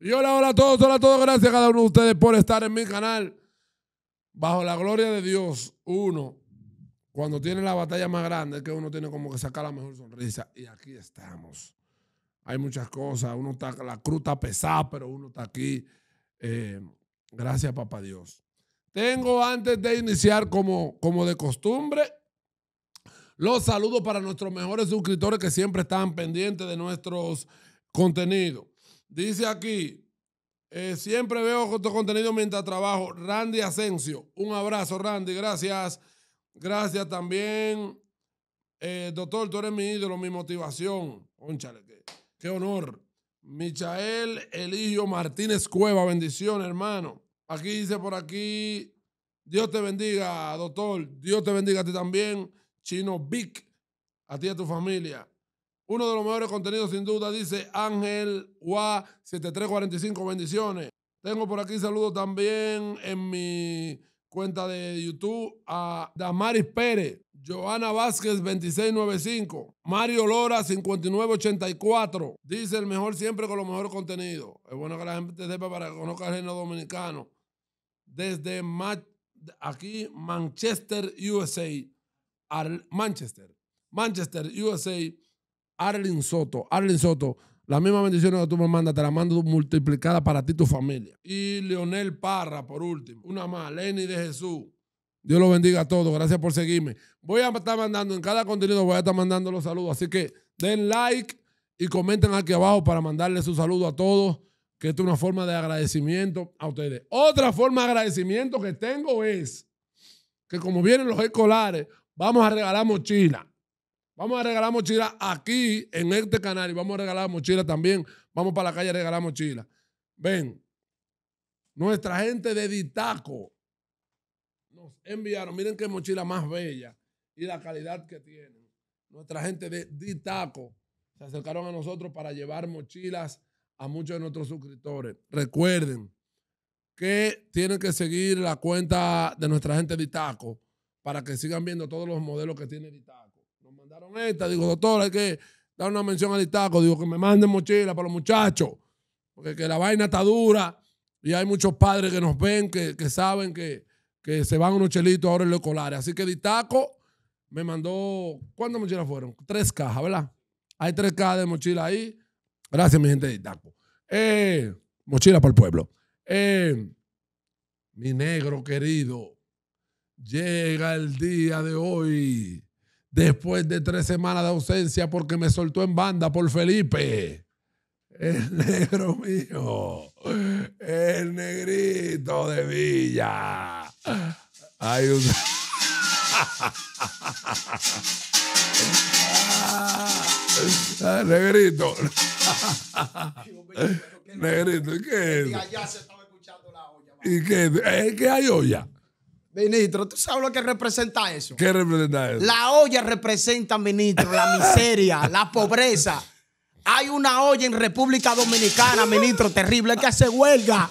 Y hola, hola a todos, hola a todos. Gracias a cada uno de ustedes por estar en mi canal. Bajo la gloria de Dios, uno, cuando tiene la batalla más grande, es que uno tiene como que sacar la mejor sonrisa. Y aquí estamos. Hay muchas cosas. Uno está, la cruta pesada, pero uno está aquí. Eh, gracias, papá Dios. Tengo antes de iniciar, como, como de costumbre, los saludos para nuestros mejores suscriptores que siempre están pendientes de nuestros contenidos. Dice aquí, eh, siempre veo tu contenido mientras trabajo. Randy Asensio, un abrazo Randy, gracias. Gracias también. Eh, doctor, tú eres mi ídolo, mi motivación. qué, honor. Michael Eligio Martínez Cueva, bendición hermano. Aquí dice por aquí, Dios te bendiga, doctor. Dios te bendiga a ti también, Chino Vic, a ti y a tu familia. Uno de los mejores contenidos, sin duda, dice Ángel Wa 7345. Bendiciones. Tengo por aquí saludos también en mi cuenta de YouTube a Damaris Pérez, Joana Vázquez 2695, Mario Lora 5984. Dice el mejor siempre con los mejores contenidos. Es bueno que la gente sepa para que conozca el reino dominicano. Desde aquí, Manchester, USA. Al Manchester. Manchester, USA. Arlen Soto. Arlen Soto, las mismas bendiciones que tú me mandas, te las mando multiplicada para ti y tu familia. Y Leonel Parra, por último. Una más, Lenny de Jesús. Dios lo bendiga a todos. Gracias por seguirme. Voy a estar mandando, en cada contenido voy a estar mandando los saludos. Así que den like y comenten aquí abajo para mandarle su saludo a todos. Que es una forma de agradecimiento a ustedes. Otra forma de agradecimiento que tengo es que como vienen los escolares, vamos a regalar mochilas. Vamos a regalar mochila aquí en este canal y vamos a regalar mochila también. Vamos para la calle a regalar mochila. Ven, nuestra gente de Ditaco nos enviaron, miren qué mochila más bella y la calidad que tienen. Nuestra gente de Ditaco se acercaron a nosotros para llevar mochilas a muchos de nuestros suscriptores. Recuerden que tienen que seguir la cuenta de nuestra gente de Ditaco para que sigan viendo todos los modelos que tiene Ditaco. Digo, doctor, hay que dar una mención a Ditaco Digo, que me manden mochila para los muchachos. Porque la vaina está dura. Y hay muchos padres que nos ven, que, saben que, se van unos chelitos ahora en los colares. Así que Ditaco me mandó, ¿cuántas mochilas fueron? Tres cajas, ¿verdad? Hay tres cajas de mochila ahí. Gracias, mi gente de Ditaco. Eh, mochila para el pueblo. Eh, mi negro querido, llega el día de hoy después de tres semanas de ausencia porque me soltó en banda por Felipe. El negro mío. El negrito de Villa. un... Ah, negrito. negrito, ¿y qué es? ¿Y qué? ¿Es que hay olla? Ministro, ¿tú sabes lo que representa eso? ¿Qué representa eso? La olla representa, ministro, la miseria, la pobreza. Hay una olla en República Dominicana, ministro, terrible, que hace huelga.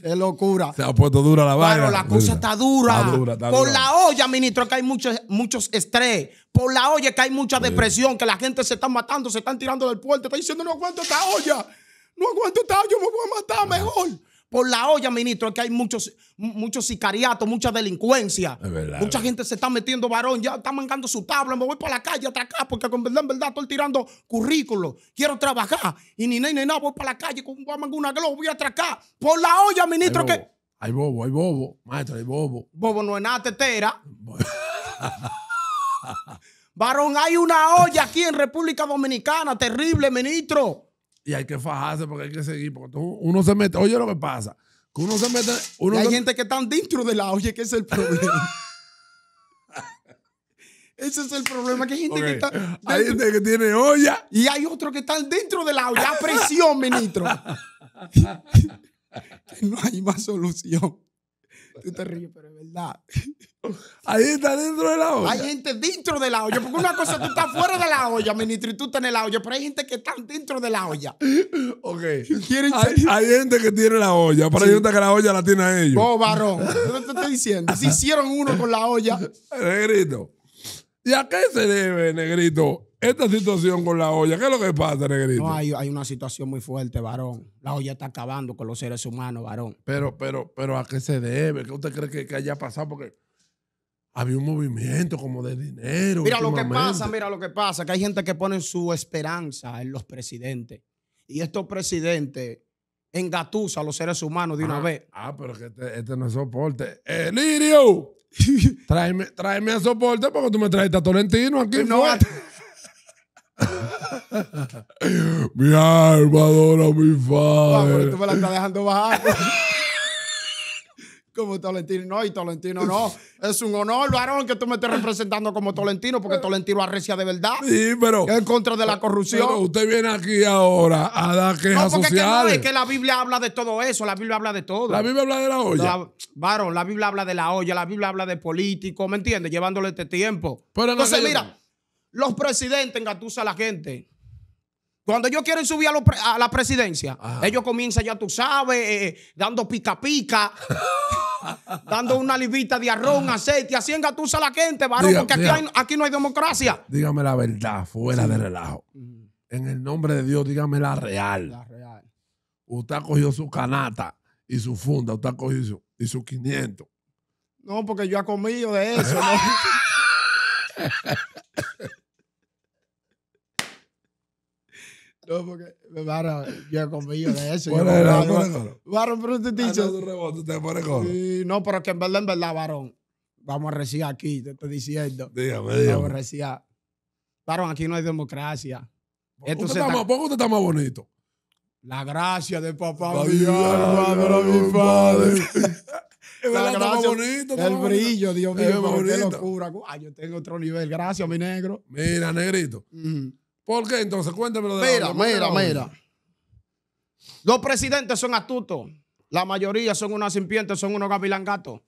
Qué locura. Se ha puesto dura la vaina. Claro, la cosa está dura. Por la olla, ministro, que hay muchos, muchos estrés. Por la olla que hay mucha depresión, que la gente se está matando, se están tirando del puente. Está diciendo, no aguanto esta olla. No aguanto esta olla, me voy a matar mejor. Por la olla, ministro, que hay muchos, muchos sicariatos, mucha delincuencia. mucha gente se está metiendo varón, ya está mangando su tabla, me voy para la calle a atracar, porque con verdad, en verdad, estoy tirando currículo. Quiero trabajar. Y ni nada, ni nada, voy para la calle, con, voy a mangar una globo, voy a atracar. Por la olla, ministro, que. Hay bobo, hay bobo, maestro, hay bobo. Bobo no es nada tetera. varón, hay una olla aquí en República Dominicana, terrible, ministro y hay que fajarse porque hay que seguir. Porque uno se mete, oye lo que pasa, se mete. hay gente que están dentro de la olla que es el problema. Ese es el problema, que hay gente que tiene olla. Y hay otros que están dentro de la olla presión, ministro. no hay más solución. Tú te ríes, pero es verdad. Ahí está dentro de la olla. Hay gente dentro de la olla. Porque una cosa, tú estás fuera de la olla, ministro, y tú estás en la olla. Pero hay gente que está dentro de la olla. Ok. Hay, gente que tiene la olla, pero hay gente que la olla la tiene a ellos. Oh, varón. ¿Qué te estoy diciendo. Se hicieron uno con la olla. Negrito. ¿Y a qué se debe, negrito, esta situación con la olla, ¿qué es lo que pasa, Negrito? No, hay, una situación muy fuerte, varón. La olla está acabando con los seres humanos, varón. Pero, pero, pero, ¿a qué se debe? ¿Qué usted cree que, haya pasado? Porque había un movimiento como de dinero. Mira lo que pasa, mira lo que pasa, que hay gente que pone su esperanza en los presidentes. Y estos presidentes engatusan a los seres humanos de una ah, vez. Ah, pero que este, este, no es soporte. ¡Elirio! Lirio! tráeme, tráeme a soporte porque tú me traes a Tolentino aquí. No, pues. mi alma adora mi padre. tú me la estás dejando bajar. como Tolentino. No, y Tolentino no. Es un honor, varón, que tú me estés representando como Tolentino, porque Tolentino arrecia de verdad. Sí, pero. En contra de la corrupción. usted viene aquí ahora a dar quejas no, porque sociales. Es que, la Biblia habla de todo eso. La Biblia habla de todo. La Biblia habla de la olla. varón, la Biblia habla de la olla. La Biblia habla de político, ¿me entiendes? Llevándole este tiempo. Pero no Entonces, mira. Los presidentes engatusan a la gente. Cuando ellos quieren subir a, la presidencia, ellos comienzan, ya tú sabes, eh, eh, dando pica pica, dando una libita de arroz, aceite, así engatusa a la gente, varón, porque aquí, no hay democracia. Dígame la verdad, fuera de relajo. En el nombre de Dios, dígame la real. La real. Usted ha cogido su canata y su funda, usted ha cogido y su 500. No, porque yo he comido de eso, ¿no? No, porque a yo conmigo de eso. Bueno, no, pero usted ah, te pone sí, no, pero que en verdad, en verdad, varón. Vamos a recibir aquí, te estoy diciendo. Dígame, dígame. Vamos a recibir. Varón, aquí no hay democracia. Esto está, ¿Por qué usted está más bonito? La gracia de papá, mi mi padre. el brillo, Dios mío, qué locura. Ay, yo tengo otro nivel. Gracias, mi negro. Mira, negrito. ¿Por qué entonces? Cuéntame lo de Mira, mira, mira. Los presidentes son astutos. La mayoría son unos simpientes, son unos gavilangatos.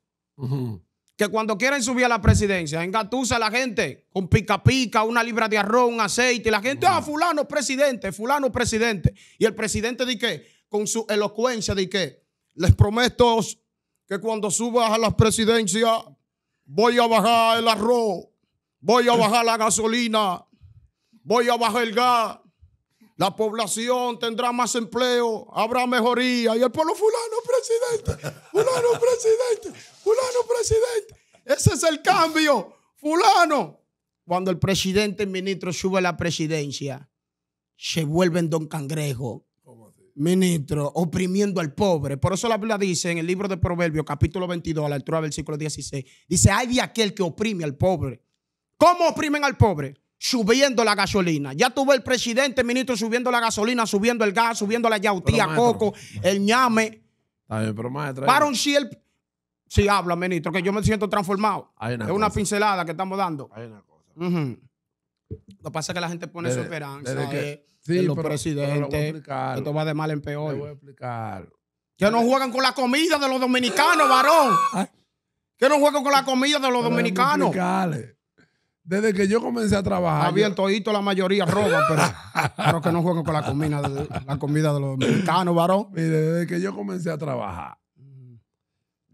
Que cuando quieren subir a la presidencia, engatusa a la gente con pica pica, una libra de arroz, un aceite. Y la gente, va ah, fulano presidente, fulano presidente. Y el presidente de qué? Con su elocuencia de qué? Les prometo que cuando subas a la presidencia, voy a bajar el arroz, voy a bajar la gasolina, voy a bajar el gas, la población tendrá más empleo, habrá mejoría. Y el pueblo, fulano presidente, fulano presidente, fulano presidente. Ese es el cambio, fulano. Cuando el presidente, el ministro sube a la presidencia, se vuelven don cangrejo ministro, oprimiendo al pobre. Por eso la Biblia dice en el libro de Proverbios, capítulo 22, a la altura del versículo 16, dice, hay de aquel que oprime al pobre. ¿Cómo oprimen al pobre? subiendo la gasolina. Ya tuvo el presidente, ministro, subiendo la gasolina, subiendo el gas, subiendo la yautía, coco, el ñame. Bien, pero maestro, Si habla, ministro, que yo me siento transformado. es una pincelada que estamos dando. Hay una cosa. Lo que pasa es que la gente pone su esperanza eh, sí, los esto va de mal en peor. Voy a explicar. Que no juegan con la comida de los dominicanos, varón. Que no juegan con la comida de los dominicanos desde que yo comencé a trabajar. había todito la mayoría roba, pero, creo que no jueguen con la comida, de, la comida de los mexicanos, varón. Mire, desde que yo comencé a trabajar,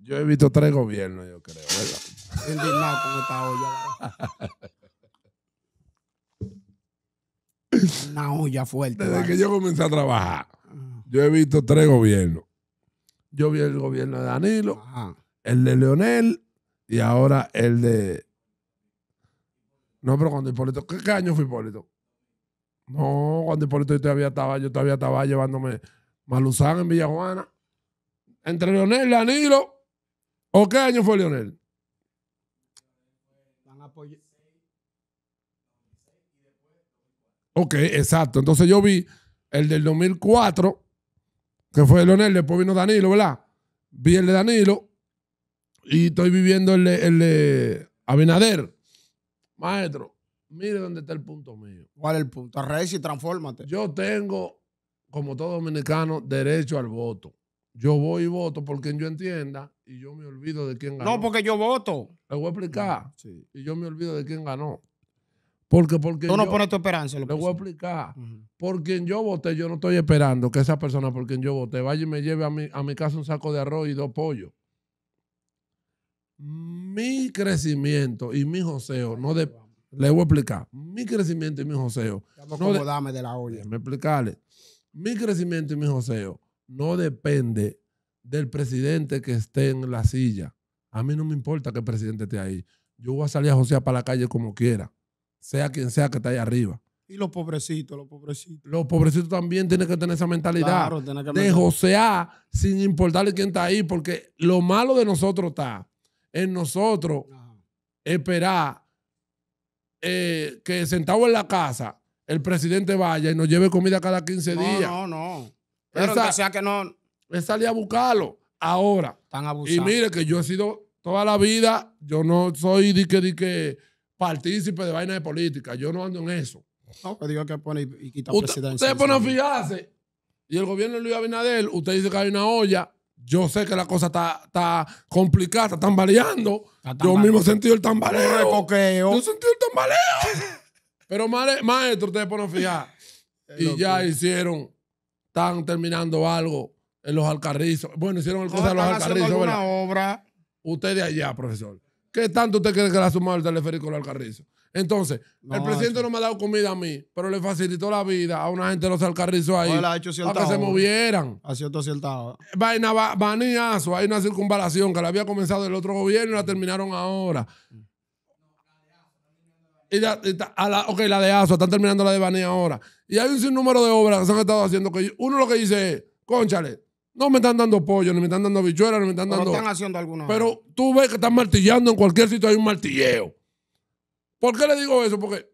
yo he visto tres gobiernos, yo creo, ¿verdad? Indignado con esta olla, Una olla fuerte. Desde que yo comencé a trabajar, yo he visto tres gobiernos. Yo vi el gobierno de Danilo, el de Leonel y ahora el de no, pero cuando Hipólito, ¿qué, qué año fue Hipólito? No, cuando Hipólito yo todavía estaba, yo todavía estaba llevándome Maluzán en Villajuana. Entre Leonel y Danilo. ¿O qué año fue Leonel? Ok, exacto. Entonces yo vi el del 2004, que fue Leonel, después vino Danilo, ¿verdad? Vi el de Danilo y estoy viviendo el el de Abinader maestro, mire dónde está el punto mío. ¿Cuál es el punto? Rey y transfórmate. Yo tengo, como todo dominicano, derecho al voto. Yo voy y voto por quien yo entienda y yo me olvido de quién ganó. No, porque yo voto. Le voy a explicar. Mm, sí. Y yo me olvido de quién ganó. Porque, porque Tú no pones tu esperanza. Le voy a explicar. Por quien yo voté, yo no estoy esperando que esa persona por quien yo voté vaya y me lleve a mi, a mi casa un saco de arroz y dos pollos mi crecimiento y mi joseo no le voy a explicar mi crecimiento y mi joseo no la me explicarle mi crecimiento y mi joseo no depende del presidente que esté en la silla a mí no me importa que el presidente esté ahí yo voy a salir a josear para la calle como quiera sea quien sea que esté ahí arriba y los pobrecitos, los pobrecitos. Los pobrecitos también tienen que tener esa mentalidad de josear sin importarle quién está ahí, porque lo malo de nosotros está en nosotros esperar eh, que sentado en la casa el presidente vaya y nos lleve comida cada 15 días. No, no. Pero que sea que no. Es salir a buscarlo ahora. Están abusando. Y mire que yo he sido toda la vida, yo no soy dique partícipe de vaina de política. Yo no ando en eso. No, pero digo que pone y, quita presidencia. Usted pone a fijarse. Y el gobierno de Luis Abinader, usted dice que hay una olla yo sé que la cosa está, complicada, está tambaleando. yo mismo he sentido el tambaleo. Yo he sentido el tambaleo. Pero maestro, ustedes ponen fijar. y ya hicieron, están terminando algo en los alcarrizos. Bueno, hicieron el cosa los alcarrizos. Una obra. Usted de allá, profesor. ¿Qué tanto usted cree que le ha sumado el teleférico los alcarrizos? Entonces, el presidente no me ha dado comida a mí, pero le facilitó la vida a una gente de los alcarrizos ahí. para que se movieran. a cierto cierta Vaina, Aso, Hay una circunvalación que la había comenzado el otro gobierno y la terminaron ahora. la, ok, la de ASO, están terminando la de Bani ahora. Y hay un sinnúmero de obras que se han estado haciendo que uno lo que dice es, conchale, no me están dando pollo, ni me están dando bichuelas, ni me están dando... están haciendo algunos. Pero tú ves que están martillando, en cualquier sitio hay un martilleo. ¿Por qué le digo eso? Porque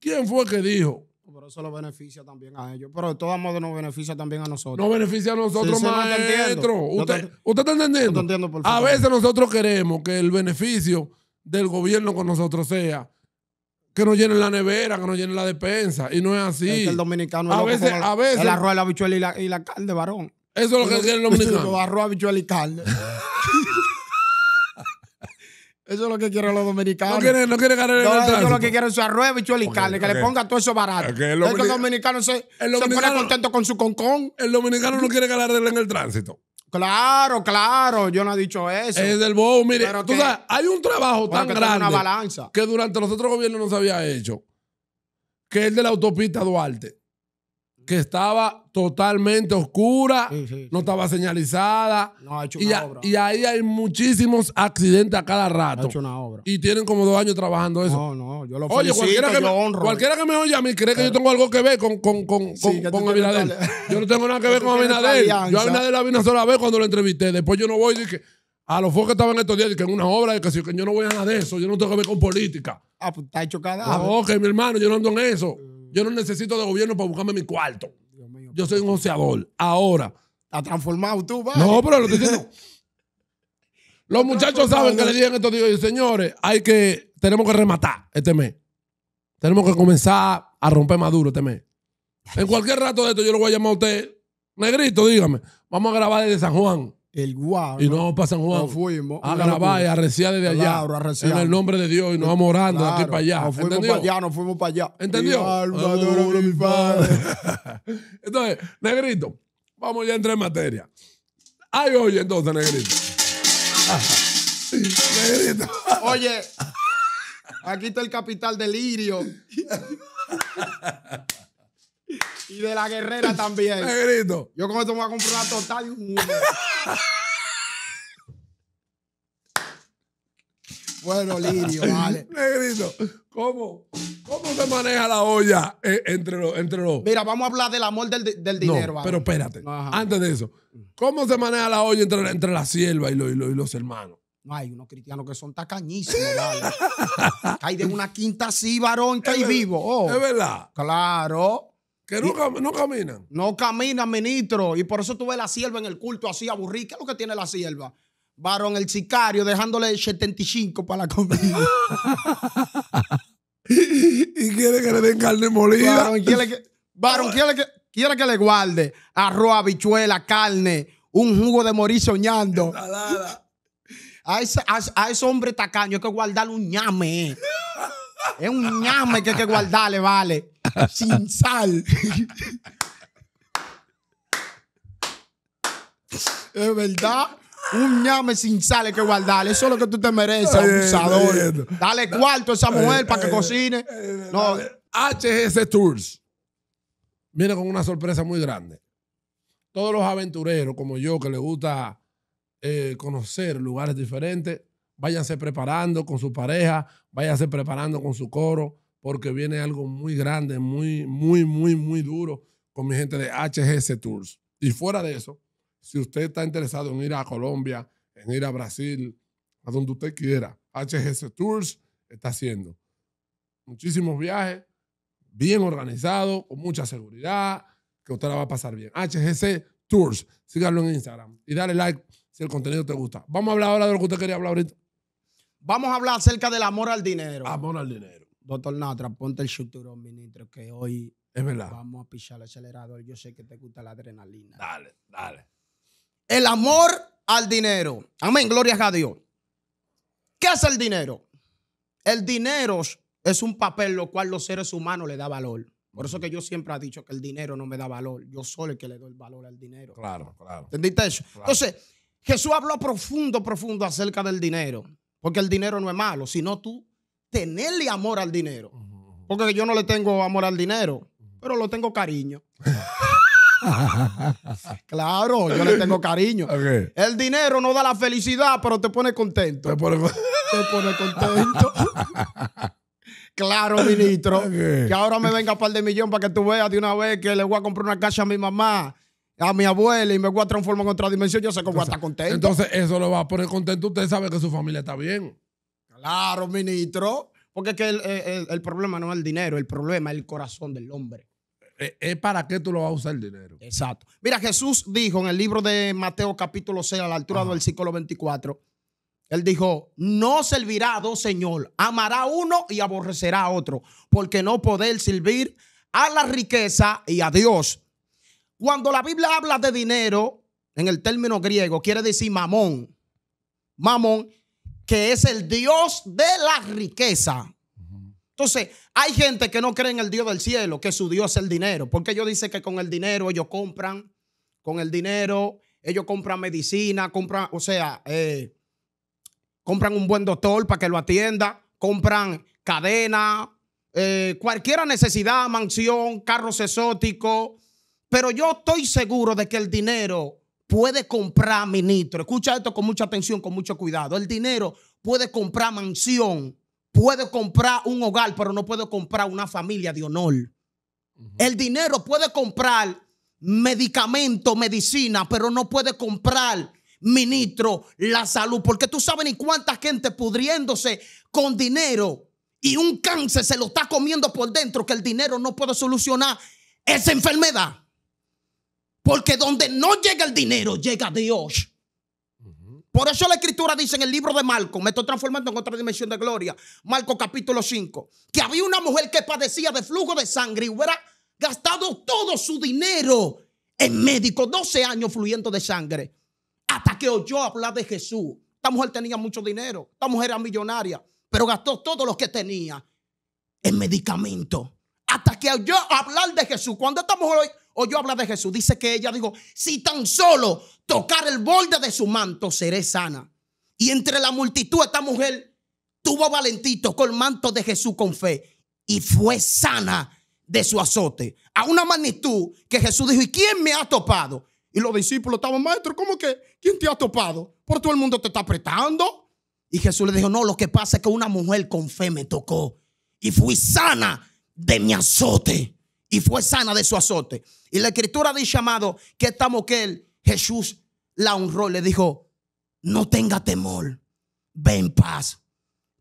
¿quién fue que dijo? Pero eso lo beneficia también a ellos. Pero de todos modos nos beneficia también a nosotros. Nos beneficia a nosotros, maestro. usted, ¿Usted está entendiendo? A veces nosotros queremos que el beneficio del gobierno con nosotros sea que nos llenen la nevera, que nos llenen la despensa. Y no es así. el dominicano a es veces, el arroz, la bichuela y la, y varón. Eso es lo que quiere el dominicano. arroz, bichuela y carne. Eso es lo que quieren los dominicanos. No quieren, no quieren ganar el no, Eso es lo que quieren su arroz, y carne, que le ponga todo eso barato. Es el, los dominicanos se, el contentos contento con su concón. El dominicano no quiere ganar en el tránsito. Claro, claro, yo no he dicho eso. Es del bow, mire. tú sabes, hay un trabajo tan grande que durante los otros gobiernos no se había hecho, que es el de la autopista Duarte que estaba totalmente oscura, no estaba señalizada. No, ha hecho y, una obra. y ahí hay muchísimos accidentes a cada rato. Ha hecho una obra. Y tienen como dos años trabajando eso. No, no, yo lo Oye, cualquiera, que me, honro, cualquiera que me oye a mí cree que yo tengo algo que ver con, con, con, con, Abinader. Yo no tengo nada que ver con Abinader. Yo a Abinader la vi una sola vez cuando lo entrevisté. Después yo no voy y dije, a los focos que estaban estos días, que en una obra, que, que yo no voy a nada de eso, yo no tengo que ver con política. Ah, pues está hecho cada Ah, que mi hermano, yo no ando en eso. Yo no necesito de gobierno para buscarme mi cuarto. Yo soy un joseador. Ahora. ¿ha transformado tú, No, pero lo estoy diciendo. Los muchachos saben que le dicen estos días, señores, hay que, tenemos que rematar este mes. Tenemos que comenzar a romper maduro este mes. En cualquier rato de esto yo lo voy a llamar a usted. Negrito, dígame. Vamos a grabar desde San Juan el guau. Y nos vamos para San Juan. fuimos. A grabar, a Recía desde allá. en el nombre de Dios y nos vamos orando de aquí para allá. Nos fuimos para allá, nos fuimos para allá. ¿Entendió? Ah, entonces, negrito, vamos ya a entrar en materia. Ay, oye, entonces, negrito. negrito. oye, aquí está el capital delirio. Y de la guerrera también. Negrito. Yo con esto me voy a comprar una total y un Bueno, Lirio, vale. Negrito, ¿cómo, cómo se maneja la olla eh, entre los... Entre los... Mira, vamos a hablar del amor del, del dinero. No, Pero espérate, antes de eso, ¿cómo se maneja la olla entre, entre la sierva y, y, los hermanos? No Hay unos cristianos que son tacañísimos, vale. Hay de una quinta así, varón, que hay vivo. Oh. es verdad. Claro. Que no, camina. no, caminan. No ministro. Y por eso tuve la sierva en el culto así aburrida. ¿Qué es lo que tiene la sierva? Varón el sicario dejándole 75 para la comida. y quiere que le den carne molida. Varón quiere que, le guarde arroz, habichuela, carne, un jugo de morir soñando. A ese, a, ese hombre tacaño hay que guardarle un ñame. Eh. Es un ñame que hay que guardarle, vale. sin sal. es verdad. Un ñame sin sal hay que guardarle. Eso es lo que tú te mereces, abusador. Dale cuarto a esa mujer para que eh, cocine. Eh, eh, no. Tours viene con una sorpresa muy grande. Todos los aventureros como yo que les gusta conocer lugares diferentes, váyanse preparando con su pareja, váyanse preparando con su coro, porque viene algo muy grande, muy, muy, muy, muy duro con mi gente de HGS Tours. Y fuera de eso, si usted está interesado en ir a Colombia, en ir a Brasil, a donde usted quiera, HGS Tours está haciendo muchísimos viajes, bien organizados, con mucha seguridad, que usted la va a pasar bien. HGC Tours, síganlo en Instagram y dale like si el contenido te gusta. Vamos a hablar ahora de lo que usted quería hablar ahorita. Vamos a hablar acerca del amor al dinero. Amor al dinero. Doctor Natra, ponte el cinturón, ministro, que hoy vamos a pisar el acelerador. Yo sé que te gusta la adrenalina. Dale, dale. El amor al dinero. Amén, gloria a Dios. ¿Qué hace el dinero? El dinero es un papel lo cual los seres humanos le da valor. Por eso que yo siempre he dicho que el dinero no me da valor. Yo soy el que le doy el valor al dinero. Claro, claro. ¿Entendiste eso? Entonces, Jesús habló profundo, profundo acerca del dinero. Porque el dinero no es malo, sino tú tenerle amor al dinero. Porque yo no le tengo amor al dinero, pero lo tengo cariño. claro, yo le tengo cariño. El dinero no da la felicidad, pero te pone contento. Te pone, contento. claro, ministro. Que ahora me venga un par de millón para que tú veas de una vez que le voy a comprar una casa a mi mamá a mi abuela y me voy a transformar en otra dimensión, yo sé que voy a estar contento. Entonces, eso lo va a poner contento. Usted sabe que su familia está bien. Claro, ministro. Porque el, problema no es el dinero, el problema es el corazón del hombre es eh, eh, para qué tú lo vas a usar el dinero. Exacto. Mira, Jesús dijo en el libro de Mateo capítulo 6, a la altura del versículo 24, él dijo, no servirá a dos señores, amará a uno y aborrecerá a otro, porque no poder servir a la riqueza y a Dios. Cuando la Biblia habla de dinero, en el término griego, quiere decir mamón. Mamón que es el Dios de la riqueza. Entonces, hay gente que no cree en el Dios del cielo, que su Dios es el dinero, porque ellos dicen que con el dinero ellos compran, con el dinero ellos compran medicina, compran, o sea, eh, compran un buen doctor para que lo atienda, compran cadena, eh, cualquiera cualquier necesidad, mansión, carros exóticos, pero yo estoy seguro de que el dinero puede comprar ministro. Escucha esto con mucha atención, con mucho cuidado. El dinero puede comprar mansión, puede comprar un hogar, pero no puede comprar una familia de honor. El dinero puede comprar medicamento, medicina, pero no puede comprar ministro la salud, porque tú sabes ni cuánta gente pudriéndose con dinero y un cáncer se lo está comiendo por dentro que el dinero no puede solucionar esa enfermedad. Porque donde no llega el dinero, llega Dios. Por eso la escritura dice en el libro de Marco, me estoy transformando en otra dimensión de gloria, Marco capítulo 5, que había una mujer que padecía de flujo de sangre y hubiera gastado todo su dinero en médicos, 12 años fluyendo de sangre, hasta que oyó hablar de Jesús. Esta mujer tenía mucho dinero, esta mujer era millonaria, pero gastó todo lo que tenía en medicamentos, hasta que oyó hablar de Jesús. Cuando esta mujer yo habla de Jesús, dice que ella dijo, si tan solo tocar el borde de su manto, seré sana. Y entre la multitud esta mujer tuvo valentito con el manto de Jesús con fe y fue sana de su azote. A una magnitud que Jesús dijo, ¿y quién me ha topado? Y los discípulos estaban, maestro, ¿cómo que? ¿Quién te ha topado? Por todo el mundo te está apretando. Y Jesús le dijo, no, lo que pasa es que una mujer con fe me tocó y fui sana de mi azote y fue sana de su azote. Y la escritura dice, amado, que esta mujer, Jesús la honró, le dijo, no tenga temor, ve en paz,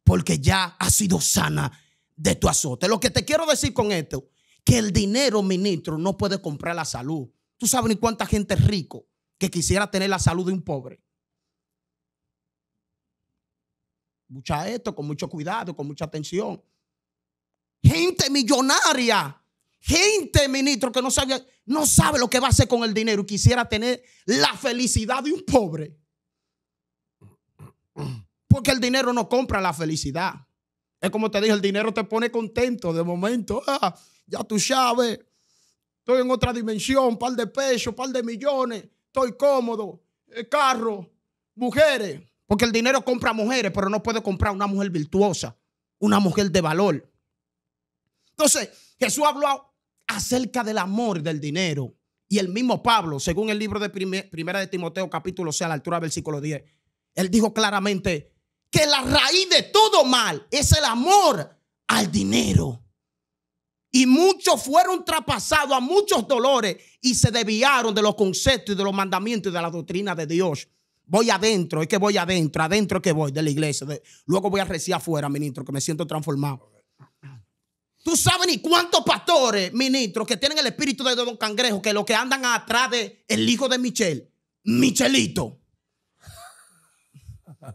porque ya has sido sana de tu azote. Lo que te quiero decir con esto, que el dinero, ministro, no puede comprar la salud. Tú sabes ni cuánta gente rico que quisiera tener la salud de un pobre. Mucha esto, con mucho cuidado, con mucha atención. Gente millonaria Gente, ministro, que no sabe, no sabe lo que va a hacer con el dinero y quisiera tener la felicidad de un pobre. Porque el dinero no compra la felicidad. Es como te dije, el dinero te pone contento de momento. Ah, ya tú sabes, estoy en otra dimensión, par de pesos, par de millones, estoy cómodo, eh, carro, mujeres. Porque el dinero compra mujeres, pero no puede comprar una mujer virtuosa, una mujer de valor. Entonces, Jesús habló acerca del amor del dinero. Y el mismo Pablo, según el libro de Primera de Timoteo, capítulo 6, a la altura del versículo 10, él dijo claramente que la raíz de todo mal es el amor al dinero. Y muchos fueron traspasados a muchos dolores y se desviaron de los conceptos y de los mandamientos y de la doctrina de Dios. Voy adentro, es que voy adentro, adentro es que voy de la iglesia. luego voy a recibir afuera, ministro, que me siento transformado. Tú sabes ni cuántos pastores, ministros, que tienen el espíritu de Don Cangrejo, que lo que andan atrás del el hijo de Michel, Michelito.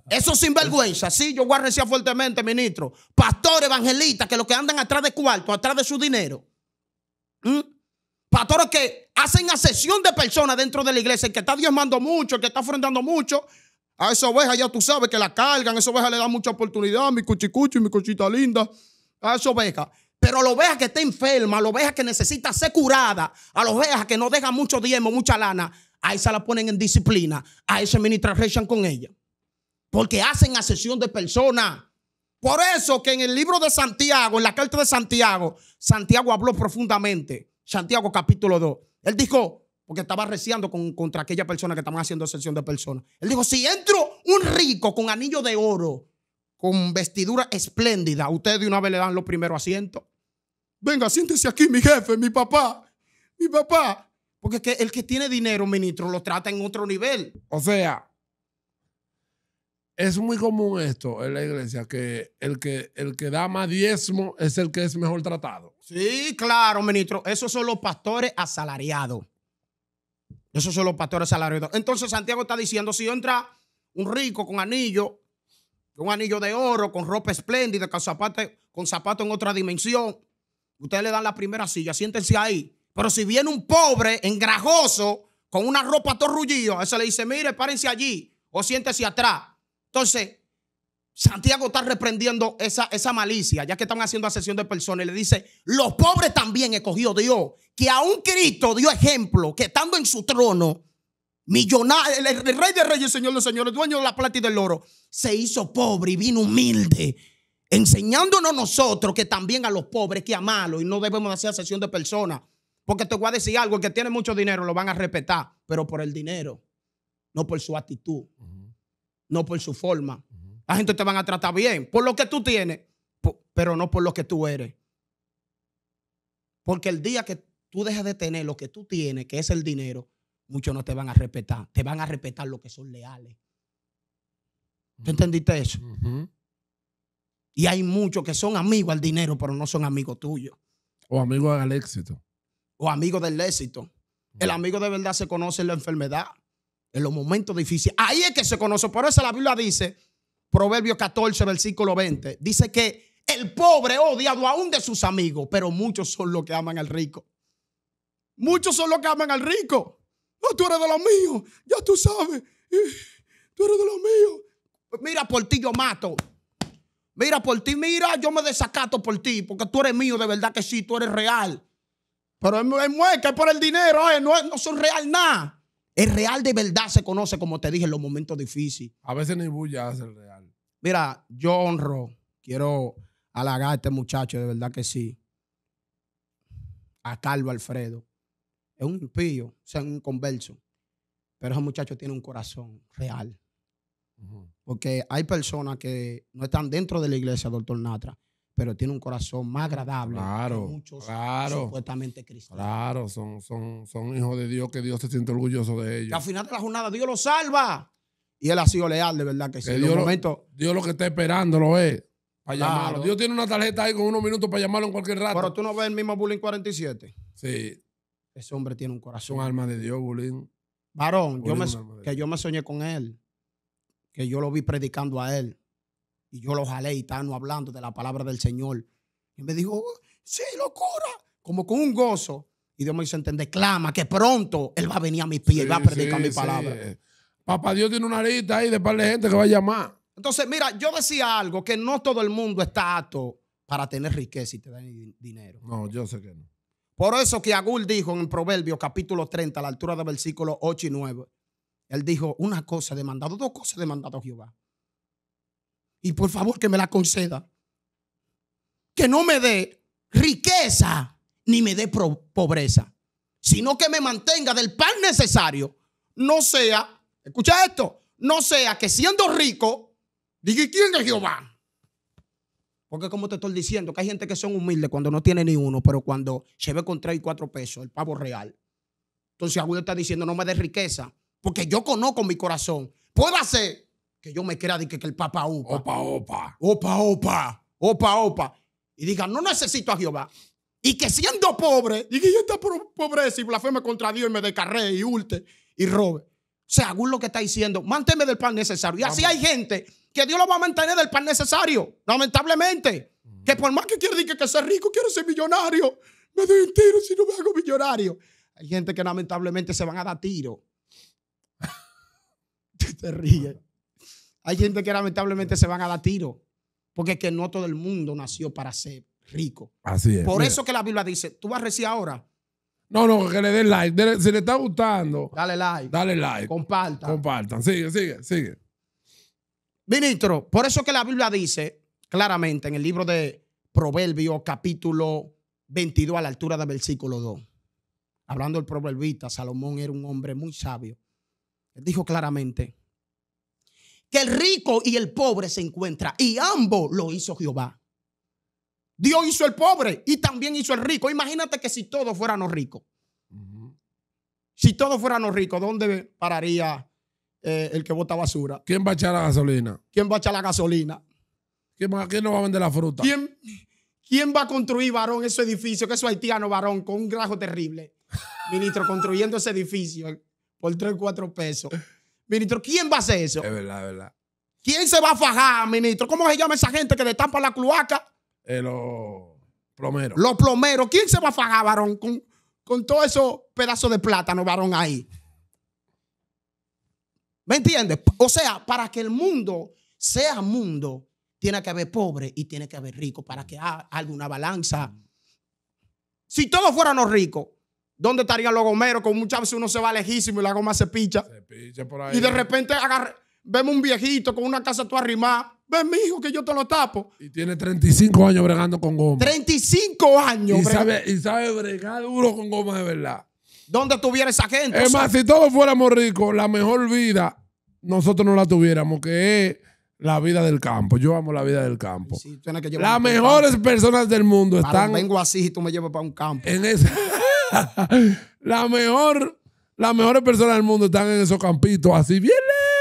Eso sinvergüenza. Sí, yo voy a fuertemente, ministro. Pastores, evangelistas, que lo que andan atrás de cuarto, atrás de su dinero. ¿Mm? Pastores que hacen asesión de personas dentro de la iglesia. que está diezmando mucho, que está ofrendando mucho. A esa oveja ya tú sabes que la cargan. A esa oveja le da mucha oportunidad. Mi cuchicucho y mi cuchita linda. A esa oveja. Pero a la que está enferma, a la oveja que necesita ser curada, a los oveja que no deja mucho diezmo, mucha lana, ahí se la ponen en disciplina, a se ministra rechan con ella. Porque hacen asesión de personas. Por eso que en el libro de Santiago, en la carta de Santiago, Santiago habló profundamente. Santiago capítulo 2. Él dijo, porque estaba reciando con, contra aquella persona que estaban haciendo asesión de personas. Él dijo, si entro un rico con anillo de oro, con vestidura espléndida, ustedes de una vez le dan los primeros asientos venga, siéntese aquí, mi jefe, mi papá, mi papá. Porque el que tiene dinero, ministro, lo trata en otro nivel. O sea, es muy común esto en la iglesia, que el que, el que da más diezmo es el que es mejor tratado. Sí, claro, ministro. Esos son los pastores asalariados. Esos son los pastores asalariados. Entonces Santiago está diciendo, si entra un rico con anillo, un anillo de oro, con ropa espléndida, con zapatos con zapato en otra dimensión, Ustedes le dan la primera silla, siéntense ahí. Pero si viene un pobre engrajoso con una ropa a ese le dice, mire, párense allí o siéntese atrás. Entonces, Santiago está reprendiendo esa, esa malicia, ya que están haciendo asesión de personas, y le dice, los pobres también escogió Dios, que a un Cristo dio ejemplo, que estando en su trono, millonario, el, el, rey de reyes, señor de señores, dueño de la plata y del oro, se hizo pobre y vino humilde enseñándonos nosotros que también a los pobres que a amarlos y no debemos hacer sesión de personas. Porque te voy a decir algo, el que tiene mucho dinero lo van a respetar, pero por el dinero, no por su actitud, no por su forma. La gente te van a tratar bien por lo que tú tienes, pero no por lo que tú eres. Porque el día que tú dejes de tener lo que tú tienes, que es el dinero, muchos no te van a respetar. Te van a respetar los que son leales. ¿Tú entendiste eso? Y hay muchos que son amigos al dinero, pero no son amigos tuyos. O amigos al éxito. O amigos del éxito. El amigo de verdad se conoce en la enfermedad, en los momentos difíciles. Ahí es que se conoce. Por eso la Biblia dice, Proverbios 14, versículo 20, dice que el pobre odiado aún de sus amigos, pero muchos son los que aman al rico. Muchos son los que aman al rico. No, tú eres de los míos, ya tú sabes. Eh, tú eres de los míos. Mira, por ti yo mato. Mira por ti, mira, yo me desacato por ti, porque tú eres mío, de verdad que sí, tú eres real. Pero es mueca, por el dinero, eh, no, no son real nada. El real de verdad se conoce, como te dije, en los momentos difíciles. A veces ni bulla hace el real. Mira, yo honro, quiero halagar a este muchacho, de verdad que sí. A Carlos Alfredo. Es un pillo, es un converso. Pero ese muchacho tiene un corazón real. Porque hay personas que no están dentro de la iglesia, doctor Natra, pero tienen un corazón más agradable claro, que muchos supuestamente cristianos. Claro, son, son, son hijos de Dios que Dios se siente orgulloso de ellos. al final de la jornada Dios los salva. Y él ha sido leal, de verdad que, sí. Dios, momento, lo, Dios lo que está esperando lo es. Para llamarlo. Dios tiene una tarjeta ahí con unos minutos para llamarlo en cualquier rato. Pero tú no ves el mismo Bullying 47. Sí. Ese hombre tiene un corazón. Un alma de Dios, Bullying. Varón, que yo me soñé con él que yo lo vi predicando a él y yo lo jalé y no hablando de la palabra del Señor. Y me dijo, oh, sí, locura, como con un gozo. Y Dios me hizo entender, clama, que pronto Él va a venir a mis pies y va a predicar mi palabra. Papá Dios tiene una lista ahí de par de gente que va a llamar. Entonces, mira, yo decía algo, que no todo el mundo está apto para tener riqueza y tener dinero. No, yo sé que no. Por eso que Agul dijo en el Proverbio capítulo 30, a la altura del versículo 8 y 9, él dijo, una cosa demandado, dos cosas demandado a Jehová. Y por favor que me la conceda. Que no me dé riqueza ni me dé pobreza, sino que me mantenga del pan necesario. No sea, escucha esto, no sea que siendo rico, diga, ¿quién es Jehová? Porque como te estoy diciendo, que hay gente que son humildes cuando no tiene ni uno, pero cuando se con tres y cuatro pesos, el pavo real. Entonces Agüero está diciendo, no me dé riqueza, porque yo conozco mi corazón. Puede ser que yo me crea de que, el Papa opa. Opa, opa. Opa, opa. Opa, opa. Y diga, no necesito a Jehová. Y que siendo pobre, y que yo por pobreza y blasfeme contra Dios y me descarré y ulte y robe. O sea, según lo que está diciendo, mánteme del pan necesario. Y así hay gente que Dios lo va a mantener del pan necesario, lamentablemente. Mm. Que por más que quiera decir que, que rico, quiero ser millonario. Me doy tiro si no me hago millonario. Hay gente que lamentablemente se van a dar tiro se ríe. Hay gente que lamentablemente se van a dar tiro, porque es que no todo el mundo nació para ser rico. Así es. Por eso que la Biblia dice, tú vas a ahora. No, no, que le den like. si le está gustando. Dale like. Dale like. Compartan. Compartan. Sigue, sigue, sigue. Ministro, por eso que la Biblia dice claramente en el libro de Proverbios, capítulo 22, a la altura del versículo 2. Hablando del proverbista, Salomón era un hombre muy sabio. Él dijo claramente, que el rico y el pobre se encuentran. Y ambos lo hizo Jehová. Dios hizo el pobre y también hizo el rico. Imagínate que si todos fuéramos ricos. Si todos fuéramos ricos, ¿dónde pararía eh, el que bota basura? ¿Quién va a echar la gasolina? ¿Quién va a echar la gasolina? ¿Quién, no va a vender la fruta? ¿Quién, va a construir, varón, ese edificio? Que su haitiano, varón, con un grajo terrible. Ministro, construyendo ese edificio por 3, 4 pesos. Ministro, ¿quién va a hacer eso? Es verdad, es verdad. ¿Quién se va a fajar, ministro? ¿Cómo se llama esa gente que le tampa la cloaca? Eh, los plomeros. Los plomeros. ¿Quién se va a fajar, varón, con, con todos esos pedazos de plátano, varón, ahí? ¿Me entiendes? O sea, para que el mundo sea mundo, tiene que haber pobre y tiene que haber rico para que haya alguna balanza. Si todos fuéramos ricos, ¿Dónde estarían los gomeros? Con muchas veces uno se va lejísimo y la goma se picha. Se picha por ahí. Y de repente agarre, vemos un viejito con una casa tú arrimada. mi hijo, que yo te lo tapo. Y tiene 35 años bregando con goma. 35 años. Y, sabe, bregar duro con goma de verdad. ¿Dónde tuviera esa gente? Es más, si todos fuéramos ricos, la mejor vida nosotros no la tuviéramos, que es la vida del campo. Yo amo la vida del campo. Sí, que Las mejores personas del mundo están. Yo vengo así y tú me llevas para un campo. En esa. la mejor, las mejores personas del mundo están en esos campitos, así bien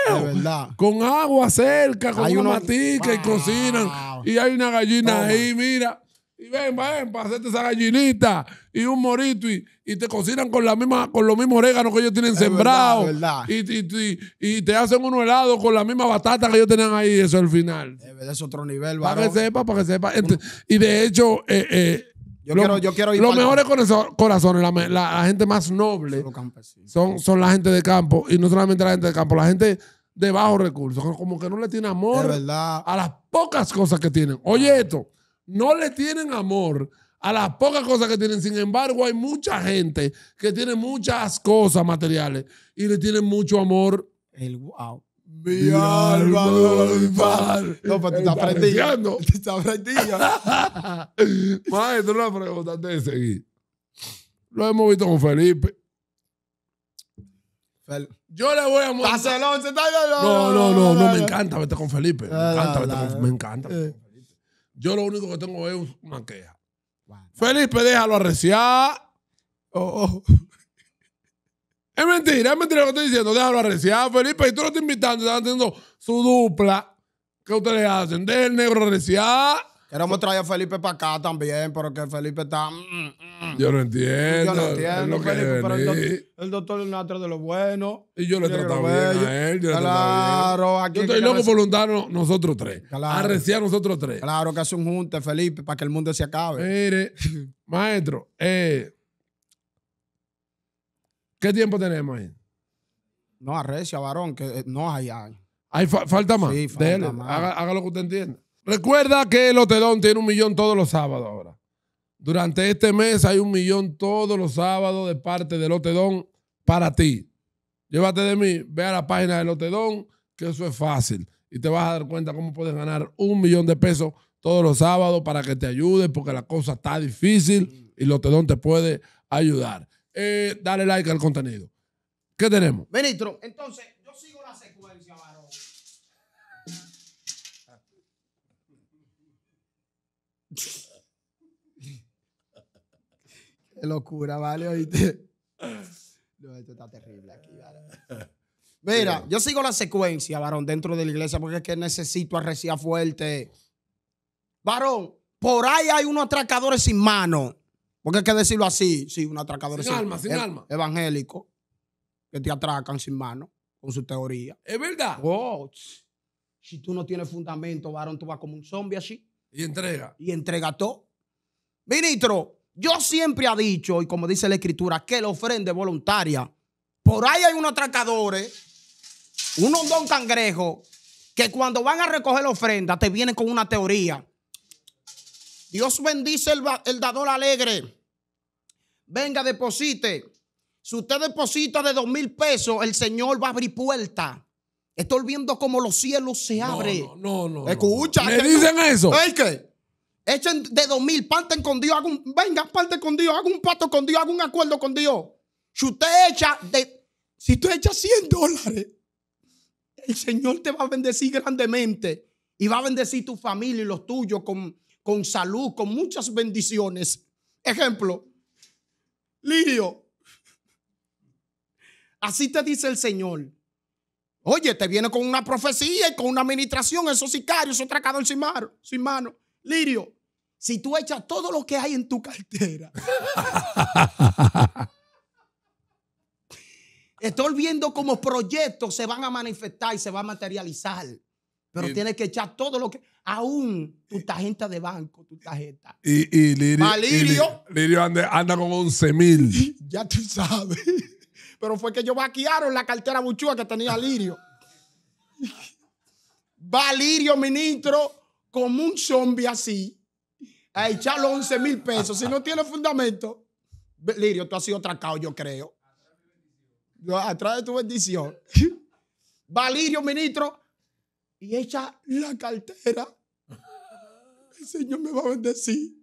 lejos. Con agua cerca, con hay una matica y cocinan. Y hay una gallina ahí, mira. Y ven, ven, para hacerte esa gallinita y un morito y, te cocinan con la misma, con los mismos orégano que ellos tienen sembrado. Y, te hacen uno helado con la misma batata que ellos tenían ahí, eso al final. Es, otro nivel, Para que sepa, para que sepa. y de hecho, eh, eh, yo, quiero, yo quiero Los mejores corazones, la, gente más noble, son, son la gente de campo. Y no solamente la gente de campo, la gente de bajos recursos. Como que no le tiene amor a las pocas cosas que tienen. Oye, esto, no le tienen amor a las pocas cosas que tienen. Sin embargo, hay mucha gente que tiene muchas cosas materiales y le tienen mucho amor El wow. Mi alma glorificar. No, pero te estás apretillando. Te estás aprendiendo. Maestro, una pregunta antes de seguir. Lo hemos visto con Felipe. Yo le voy a mostrar. no, no, no, no, me encanta verte con Felipe. Me encanta verte con, me encanta eh. Yo lo único que tengo es una queja. Felipe, déjalo arreciar. Oh, oh. Es mentira, es mentira lo que estoy diciendo. Déjalo arreciar, Felipe. Y tú lo estás invitando, están haciendo su dupla. ¿Qué ustedes hacen? De el negro arreciar. Queremos traer a Felipe para acá también, pero que Felipe está. Mm, mm. Yo no entiendo. Yo no entiendo, Felipe, pero el, doctor doctor es es de lo bueno. Y yo le trataba bien a él. claro, aquí. Yo estoy loco por nosotros tres. Arreciar nosotros tres. Claro, que hace un junte, Felipe, para que el mundo se acabe. Mire, maestro, eh. ¿Qué tiempo tenemos ahí? No, arrecia, varón, que eh, no hay Ahí falta más. Sí, falta más. Haga, lo que usted entienda. Recuerda que el Otedón tiene un millón todos los sábados ahora. Durante este mes hay un millón todos los sábados de parte del Otedón para ti. Llévate de mí, ve a la página del Otedón, que eso es fácil. Y te vas a dar cuenta cómo puedes ganar un millón de pesos todos los sábados para que te ayude, porque la cosa está difícil y el Otedón te puede ayudar. Eh, dale like al contenido. ¿Qué tenemos? Ministro, entonces, yo sigo la secuencia, varón. Qué locura, ¿vale? ¿Oíste? No, esto está terrible aquí, ¿vale? Mira, yo sigo la secuencia, varón, dentro de la iglesia, porque es que necesito arrecía fuerte. Varón, por ahí hay unos atracadores sin manos porque hay que decirlo así, sí, un atracador. Sin alma, Evangélico, que te atracan sin mano, con su teoría. Es verdad. Oh, si tú no tienes fundamento, varón, tú vas como un zombie así. Y entrega. Y entrega todo. Ministro, yo siempre he dicho, y como dice la escritura, que la ofrenda es voluntaria. Por ahí hay unos atracadores, unos don cangrejo, que cuando van a recoger la ofrenda te vienen con una teoría Dios bendice el, dador alegre. Venga, deposite. Si usted deposita de dos mil pesos, el Señor va a abrir puerta. Estoy viendo como los cielos se abren. No, no, no. no Escucha. ¿Me dicen eso? ¿Es que? Echen de dos mil, parten con Dios, venga, parte con Dios, haga un pacto con Dios, haga un acuerdo con Dios. Si usted echa de, si usted echa 100 dólares, el Señor te va a bendecir grandemente y va a bendecir tu familia y los tuyos con con salud, con muchas bendiciones. Ejemplo, Lirio, así te dice el Señor. Oye, te viene con una profecía y con una administración, esos sicarios, esos tracadores sin, mano, sin mano. Lirio, si tú echas todo lo que hay en tu cartera. Estoy viendo cómo proyectos se van a manifestar y se van a materializar. Pero tienes que echar todo lo que. Aún tu tarjeta de banco, tu tarjeta. Y, Lirio. Lirio anda, anda con 11 mil. Ya tú sabes. Pero fue que yo vaquearon la cartera buchúa que tenía Lirio. Lirio, ministro, como un zombie así, a echar los 11 mil pesos. Si no tiene fundamento, Lirio, tú has sido trancado, yo creo. Atrás de tu bendición. Valirio, ministro, y echa la cartera, el Señor me va a bendecir.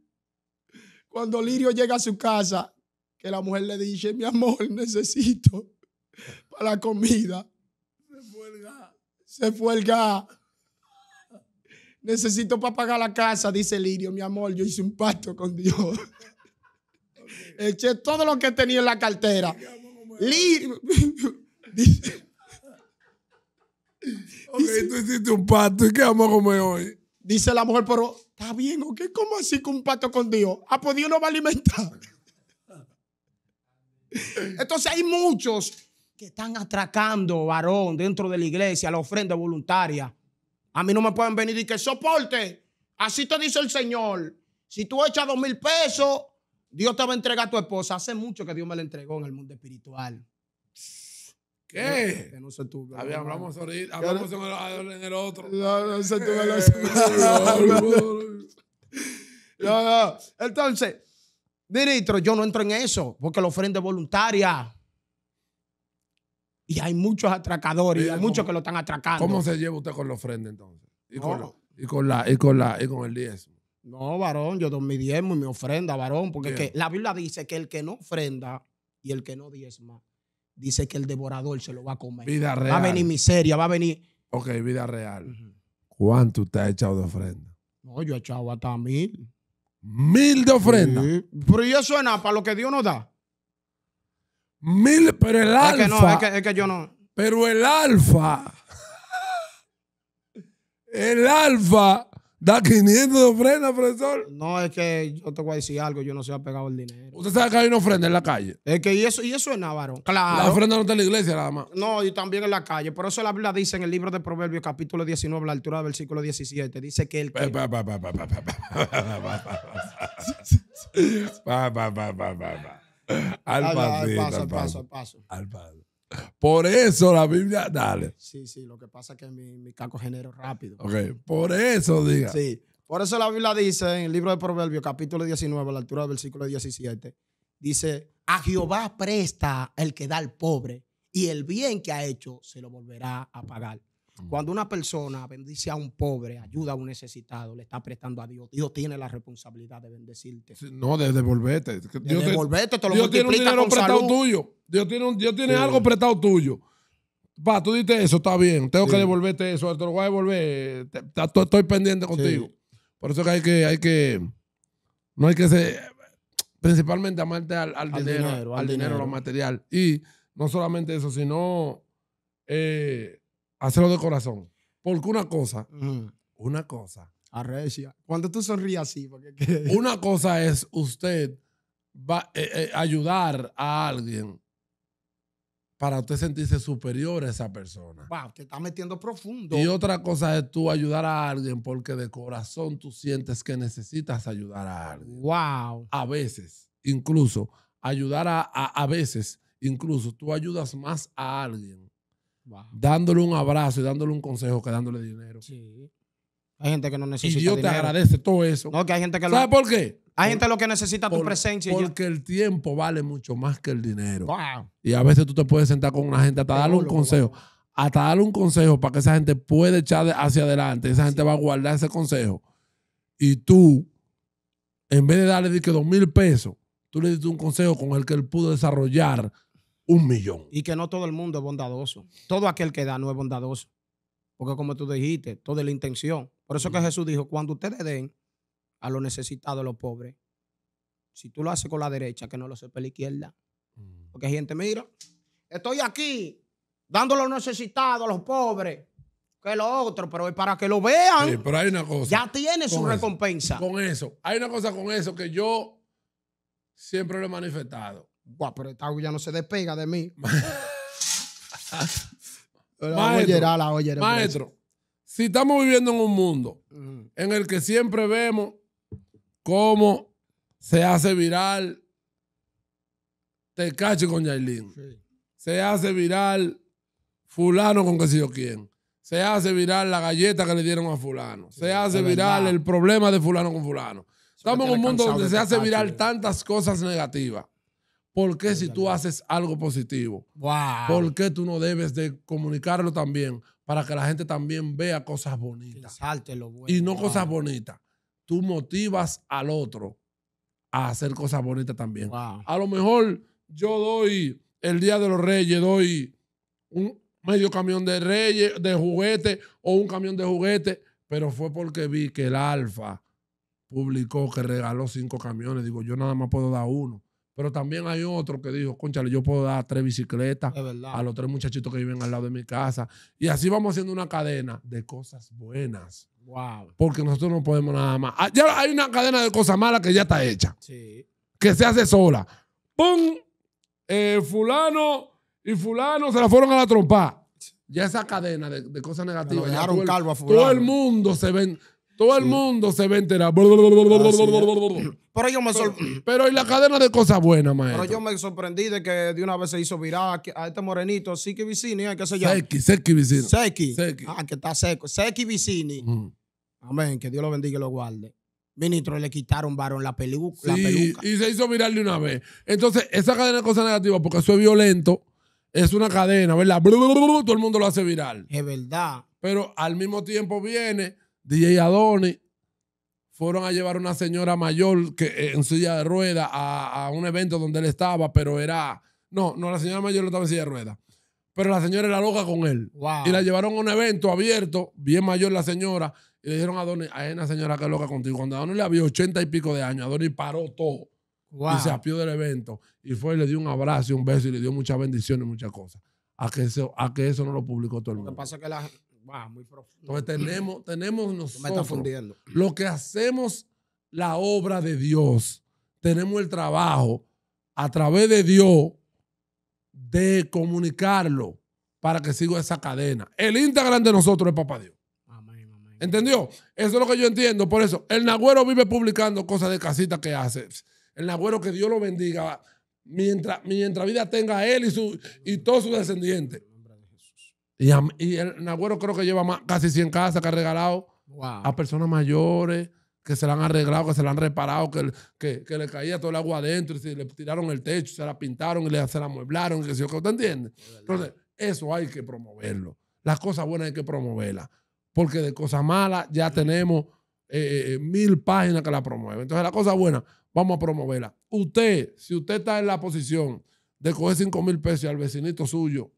Cuando Lirio llega a su casa, que la mujer le dice, mi amor, necesito para la comida. Se fue el gas. Se Necesito para pagar la casa, dice Lirio, mi amor, yo hice un pacto con Dios. Eché todo lo que tenía en la cartera. Lirio, dice, Ok, tú hiciste un pacto. ¿Y qué vamos a hoy? Dice la mujer, pero está bien, ¿Cómo así que un pacto con Dios? Ah, pues Dios no va a alimentar. Entonces hay muchos que están atracando, varón, dentro de la iglesia, la ofrenda voluntaria. A mí no me pueden venir y que soporte. Así te dice el Señor. Si tú echas dos mil pesos, Dios te va a entregar a tu esposa. Hace mucho que Dios me la entregó en el mundo espiritual. ¿Qué? hablamos en el, otro. Entonces, ministro, yo no entro en eso, porque la ofrenda es voluntaria. Y hay muchos atracadores, y hay muchos que lo están atracando. ¿Cómo se lleva usted con la ofrenda entonces? Y, con, el diezmo. No, varón, yo doy mi diezmo y mi ofrenda, varón, porque la Biblia dice que el que no ofrenda y el que no diezma dice que el devorador se lo va a comer. Vida real. Va a venir miseria, va a venir. Ok, vida real. ¿Cuánto te ha echado de ofrenda? No, yo he echado hasta mil. ¿Mil de ofrenda? Pero eso es nada para lo que Dios nos da. Mil, pero el es alfa. Que no, es que yo no. Pero el alfa. el alfa Da 500 de ofrenda, profesor. No, es que yo te voy a decir algo, yo no se ha pegado el dinero. ¿Usted sabe que hay una ofrenda en la calle? Es que y eso, y eso es Navarro. Claro. La ofrenda no está en la iglesia nada más. No, y también en la calle. Por eso la Biblia dice en el libro de Proverbios, capítulo 19, la altura del versículo 17, dice que el que... Al paso, al paso. Al paso, al paso. Por eso la Biblia, dale. Sí, sí, lo que pasa es que mi, mi caco genero rápido. Ok, por eso diga. Sí, por eso la Biblia dice en el libro de Proverbios, capítulo 19, a la altura del versículo 17, dice, a Jehová presta el que da al pobre y el bien que ha hecho se lo volverá a pagar. Mm. Cuando una persona bendice a un pobre, ayuda a un necesitado, le está prestando a Dios, Dios tiene la responsabilidad de bendecirte. No, de devolverte. Dios devolverte, te lo tiene prestado Dios tiene, algo prestado tuyo. Va, tú diste eso, está bien. Tengo que devolverte eso, te lo voy a devolver. estoy pendiente contigo. Por eso que hay que, hay que, no hay que ser, principalmente amarte al, dinero. al dinero, al, material. Y no solamente eso, sino eh, Hacerlo de corazón. Porque una cosa, una cosa. Arrecia. Cuando tú sonríes así. una cosa es usted va, eh, eh, ayudar a alguien para usted sentirse superior a esa persona. Wow, te está metiendo profundo. Y otra cosa es tú ayudar a alguien porque de corazón tú sientes que necesitas ayudar a alguien. Wow. A veces, incluso, ayudar a, a veces, incluso tú ayudas más a alguien dándole un abrazo y dándole un consejo que dándole dinero. Sí. Hay gente que no necesita. Y Dios te agradece todo eso. hay gente que ¿Sabes por qué? Hay gente lo que necesita tu presencia. Porque el tiempo vale mucho más que el dinero. Y a veces tú te puedes sentar con una gente hasta darle un consejo. Hasta darle un consejo para que esa gente pueda echar hacia adelante. Esa gente va a guardar ese consejo. Y tú, en vez de darle que dos mil pesos, tú le diste un consejo con el que él pudo desarrollar un millón. Y que no todo el mundo es bondadoso. Todo aquel que da no es bondadoso. Porque como tú dijiste, toda la intención. Por eso que Jesús dijo, cuando ustedes den a los necesitados, a los pobres, si tú lo haces con la derecha, que no lo sepa la izquierda. Mm. Porque hay gente, mira, estoy aquí dando a los necesitados, a los pobres, que lo otro, pero para que lo vean, pero una cosa, ya tiene su recompensa. Con eso, hay una cosa con eso que yo siempre lo he manifestado. Buah, pero esta ya no se despega de mí. maestro, maestro si estamos viviendo en un mundo en el que siempre vemos cómo se hace viral Tecache con Yailin, se hace viral Fulano con que sé yo quién, se hace viral la galleta que le dieron a Fulano, se hace viral el problema de Fulano con Fulano. Estamos en un mundo donde se hace viral eh. tantas cosas negativas ¿Por qué si tú haces algo positivo? ¿Por qué tú no debes de comunicarlo también para que la gente también vea cosas bonitas? Lo Y no cosas bonitas. Tú motivas al otro a hacer cosas bonitas también. A lo mejor yo doy el Día de los Reyes, doy un medio camión de reyes, de juguete o un camión de juguete, pero fue porque vi que el Alfa publicó que regaló cinco camiones. Digo, yo nada más puedo dar uno pero también hay otro que dijo, conchale, yo puedo dar tres bicicletas a los tres muchachitos que viven al lado de mi casa. Y así vamos haciendo una cadena de cosas buenas. Porque nosotros no podemos nada más. Ah, ya hay una cadena de cosas malas que ya está hecha. Sí. Que se hace sola. ¡Pum! Eh, fulano y fulano se la fueron a la trompa. Ya esa cadena de, cosas negativas. Ya todo, el, todo el mundo se ven todo el mundo se ve a pero yo me sorprendí. Pero la cadena de cosas buenas, maestro. Pero yo me sorprendí de que de una vez se hizo viral a este morenito, Siki Vicini, ¿qué se llama? Vicini. Seki. Ah, que está seco. Seki Vicini. Amén, que Dios lo bendiga y lo guarde. Ministro, le quitaron varón la, peluca. la peluca. Y se hizo viral de una vez. Entonces, esa cadena de cosas negativas, porque eso es violento, es una cadena, ¿verdad? Todo el mundo lo hace viral. Es verdad. Pero al mismo tiempo viene DJ Adonis, fueron a llevar a una señora mayor que, eh, en silla de rueda a, un evento donde él estaba, pero era. No, no, la señora mayor no estaba en silla de rueda. Pero la señora era loca con él. Y la llevaron a un evento abierto, bien mayor la señora, y le dijeron a Adonis, hay una señora que es loca contigo. Cuando Adonis le había ochenta y pico de años, Adonis paró todo. Y se apió del evento. Y fue y le dio un abrazo y un beso y le dio muchas bendiciones y muchas cosas. A que eso, a que eso no lo publicó todo el mundo. Lo que pasa es que la, Ah, Entonces tenemos, tenemos nosotros lo que hacemos la obra de Dios, tenemos el trabajo a través de Dios de comunicarlo para que siga esa cadena. El Instagram de nosotros es Papá Dios. ¿Entendió? Eso es lo que yo entiendo. Por eso, el Nagüero vive publicando cosas de casita que hace. El Nagüero, que Dios lo bendiga, mientras, mientras vida tenga él y, su, y todos sus descendientes. Y, el Nagüero creo que lleva más, casi 100 casas que ha regalado a personas mayores que se la han arreglado, que se la han reparado, que, que, le caía todo el agua adentro y se le tiraron el techo, se la pintaron y le, se la amueblaron. Y que, ¿Usted entiende? Entonces, eso hay que promoverlo. Las cosas buenas hay que promoverlas. Porque de cosas malas ya tenemos eh, eh, eh, mil páginas que la promueven. Entonces, las cosas buenas, vamos a promoverlas. Usted, si usted está en la posición de coger 5 mil pesos al vecinito suyo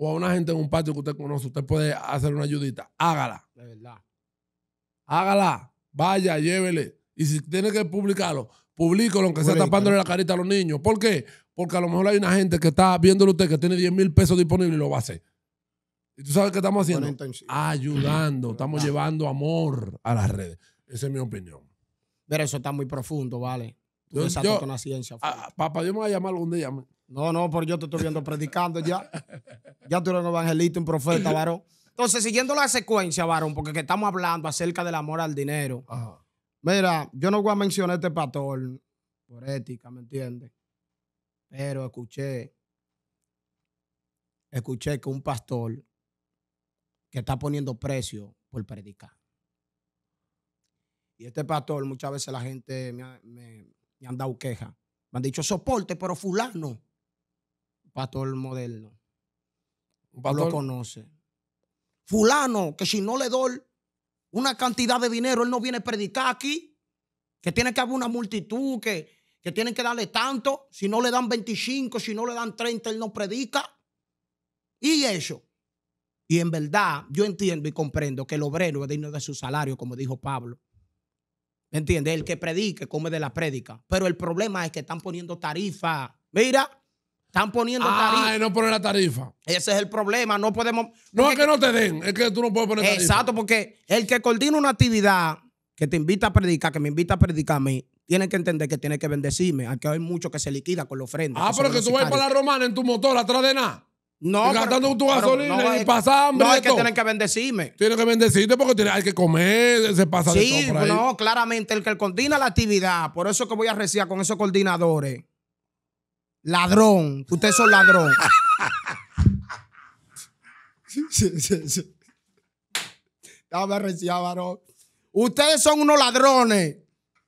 o a una gente en un patio que usted conoce, usted puede hacer una ayudita. Hágala. De verdad. Hágala. Vaya, llévele. Y si tiene que publicarlo, publico aunque que sea tapándole la carita a los niños. ¿Por qué? Porque a lo mejor hay una gente que está viéndolo usted que tiene 10 mil pesos disponibles y lo va a hacer. ¿Y tú sabes qué estamos haciendo? Ayudando, estamos llevando amor a las redes. Esa es mi opinión. Pero eso está muy profundo, ¿vale? Tú yo, yo, la ciencia. papá, Dios me va a llamar algún día. No, no, pero yo te estoy viendo predicando ya. Ya tú eres un evangelista, un profeta, varón. Entonces, siguiendo la secuencia, varón, porque estamos hablando acerca del amor al dinero. Mira, yo no voy a mencionar este pastor por ética, ¿me entiendes? Pero escuché, escuché que un pastor que está poniendo precio por predicar. Y este pastor, muchas veces la gente me, me, han dado queja. Me han dicho soporte, pero fulano pastor moderno. Pastor? Lo conoce. Fulano, que si no le doy una cantidad de dinero, él no viene a predicar aquí. Que tiene que haber una multitud, que, que tienen que darle tanto. Si no le dan 25, si no le dan 30, él no predica. Y eso. Y en verdad, yo entiendo y comprendo que el obrero es digno de su salario, como dijo Pablo. ¿Me entiendes? El que predique come de la prédica. Pero el problema es que están poniendo tarifa. Mira, están poniendo tarifa. ah no ponen la tarifa. Ese es el problema. No podemos. No es que no te den, es que tú no puedes poner tarifa. Exacto, porque el que coordina una actividad que te invita a predicar, que me invita a predicar a mí, tiene que entender que tiene que bendecirme. Aquí hay mucho que se liquida con la ofrenda. Ah, pero que tú vas para la romana en tu motor atrás de nada. No, y gastando tu gasolina pasando no, y No, es que tienen que bendecirme. Tienen que bendecirte porque hay que comer, se pasa de todo sí no, claramente el que coordina la actividad, por eso que voy a recibir con esos coordinadores Ladrón. Ustedes son ladrón. Ustedes son unos ladrones.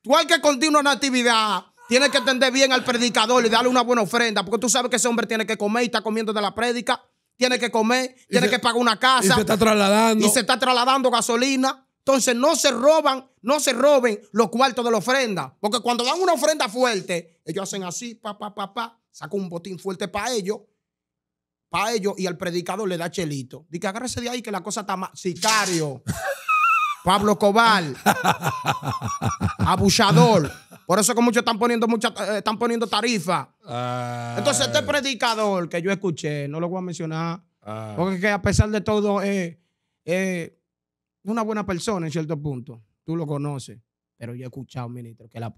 Tú hay que continúa una actividad, tienes que atender bien al predicador y darle una buena ofrenda, porque tú sabes que ese hombre tiene que comer y está comiendo de la prédica, tiene que comer, tiene que pagar una casa. Y se está trasladando. Y se está trasladando gasolina. Entonces no se roban, no se roben los cuartos de la ofrenda, porque cuando dan una ofrenda fuerte, ellos hacen así, pa, pa, pa, pa, saca un botín fuerte para ellos, para ellos, y al predicador le da chelito. Dice, agárrese de ahí que la cosa está más Sicario. Pablo Cobal, abusador. Por eso que muchos están poniendo, tarifas. Eh, están poniendo tarifa. Ah. Entonces, este predicador que yo escuché, no lo voy a mencionar, ah. porque a pesar de todo es eh, eh, una buena persona en cierto punto. Tú lo conoces, pero yo he escuchado, ministro, que él ha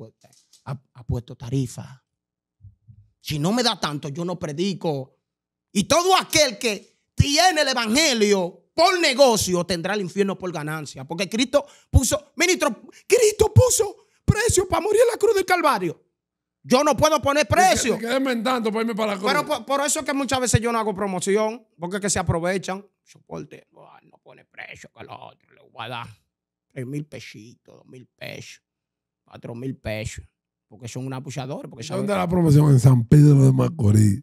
ha puesto tarifa. Si no me da tanto, yo no predico. Y todo aquel que tiene el Evangelio por negocio tendrá el infierno por ganancia. Porque Cristo puso, ministro, Cristo puso precio para morir en la cruz del Calvario. Yo no puedo poner precio. Que, para irme para la Pero por, eso es que muchas veces yo no hago promoción, porque es que se aprovechan. Soporte, no, pone precio, que los otro le voy a dar. Tres mil pesitos, dos mil pesos, cuatro mil pesos porque son un apuchador. Porque ¿Dónde la promoción? En San Pedro de Macorís.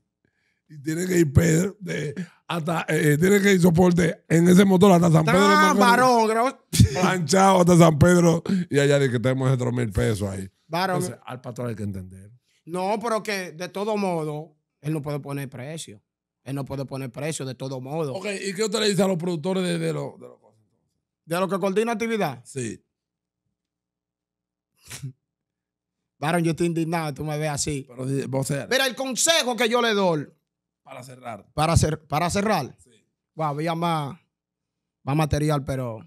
Y tiene que ir Pedro de, hasta, eh, tiene que ir soporte en ese motor hasta San Pedro. Ah, varón, Manchado hasta San Pedro y allá de que tenemos otros mil pesos ahí. al patrón hay que entender. No, pero que de todo modo, él no puede poner precio. Él no puede poner precio de todo modo. Ok, ¿y qué usted le dice a los productores de, los... De, lo... de que coordina actividad? Sí. yo estoy indignado, tú me ves así. Pero, el consejo que yo le doy. Para cerrar. Para, para cerrar. Sí. había más, material, pero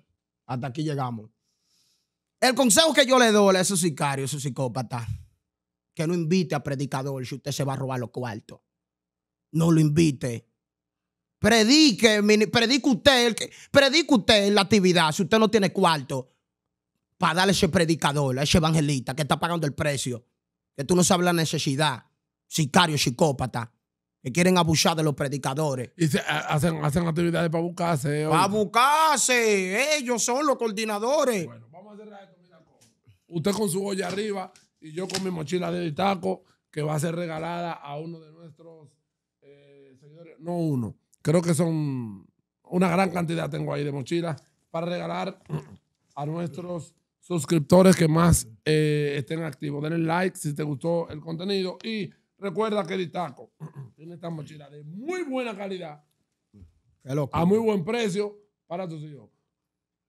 hasta aquí llegamos. El consejo que yo le doy a esos sicarios, esos psicópatas, que no invite a predicador si usted se va a robar los cuartos. No lo invite. Predique, predique usted, predique usted en la actividad si usted no tiene cuarto para darle a ese predicador, a ese evangelista que está pagando el precio, que tú no sabes la necesidad, sicario, psicópata, que quieren abusar de los predicadores. Y hacen, hacen, actividades para buscarse. Para buscarse, ellos son los coordinadores. Bueno, vamos a cerrar esto, mira, usted con su olla arriba y yo con mi mochila de taco que va a ser regalada a uno de nuestros eh, no uno, creo que son una gran cantidad tengo ahí de mochilas para regalar a nuestros suscriptores que más eh, estén activos. Denle like si te gustó el contenido y recuerda que Ditaco tiene esta mochila de muy buena calidad a muy buen precio para tus hijos.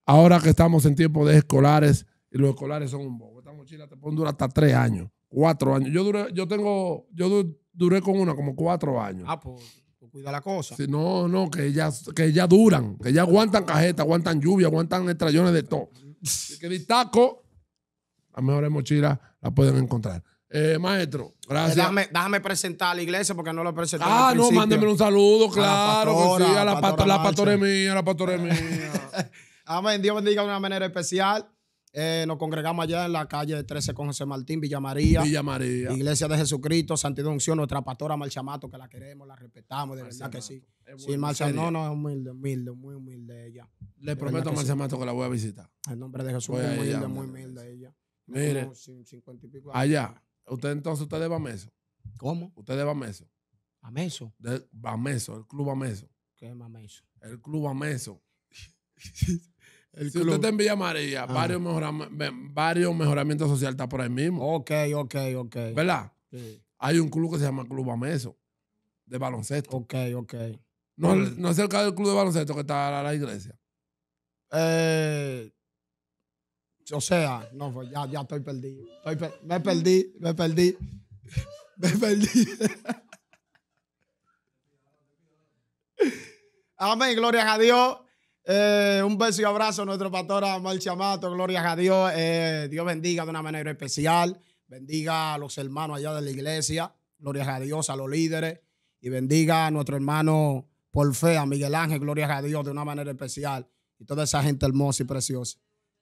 Ahora que estamos en tiempo de escolares y los escolares son un bobo. Esta mochila te puede durar hasta tres años, cuatro años. Yo duré, yo tengo, yo duré con una como cuatro años. Ah, pues, pues cuida la cosa. si no, no, que ya, que ya duran, que ya aguantan cajetas aguantan lluvia, aguantan estrellones de todo que destaco las mejores mochilas las pueden encontrar. Eh, maestro, gracias. Eh, déjame, presentar a la iglesia porque no lo presenté. Ah, no, mándeme un saludo, claro. A la pastora, que sí, a la, pastora, la la pastora mía. Amén. Dios bendiga de una manera especial. Eh, nos congregamos allá en la calle 13 con José Martín, Villa María. Villa María. Iglesia de Jesucristo, Santidad Unción, nuestra pastora Marchamato, que la queremos, la respetamos, de verdad que sí. sí, Marcia, no, no, es humilde, humilde, muy humilde ella. Le prometo a Marchamato que la voy a visitar. En nombre de Jesús, muy humilde, muy humilde ella. Mire, allá, usted entonces, usted va a Meso. ¿Cómo? Usted va a Meso. ¿A Meso? De, a Meso, el club a Meso. ¿Qué es Meso? El club a Meso. El si club. usted está en Villa María, ah. varios, mejoramientos sociales está por ahí mismo. Ok, ok, ok. ¿Verdad? Sí. Hay un club que se llama Club Ameso, de baloncesto. Ok, ok. No, es cerca del club de baloncesto que está la, la iglesia. Eh, o sea, no, pues ya, ya estoy perdido. me perdí, me perdí. Me perdí. Amén, gloria a Dios. Eh, un beso y abrazo a nuestro pastor Amal Chamato gloria a Dios. Eh, Dios bendiga de una manera especial. Bendiga a los hermanos allá de la iglesia. gloria a Dios, a los líderes. Y bendiga a nuestro hermano por fe, a Miguel Ángel, gloria a Dios de una manera especial. Y toda esa gente hermosa y preciosa.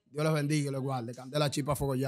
Dios les bendiga y les guarde. Candela, chipa, fuego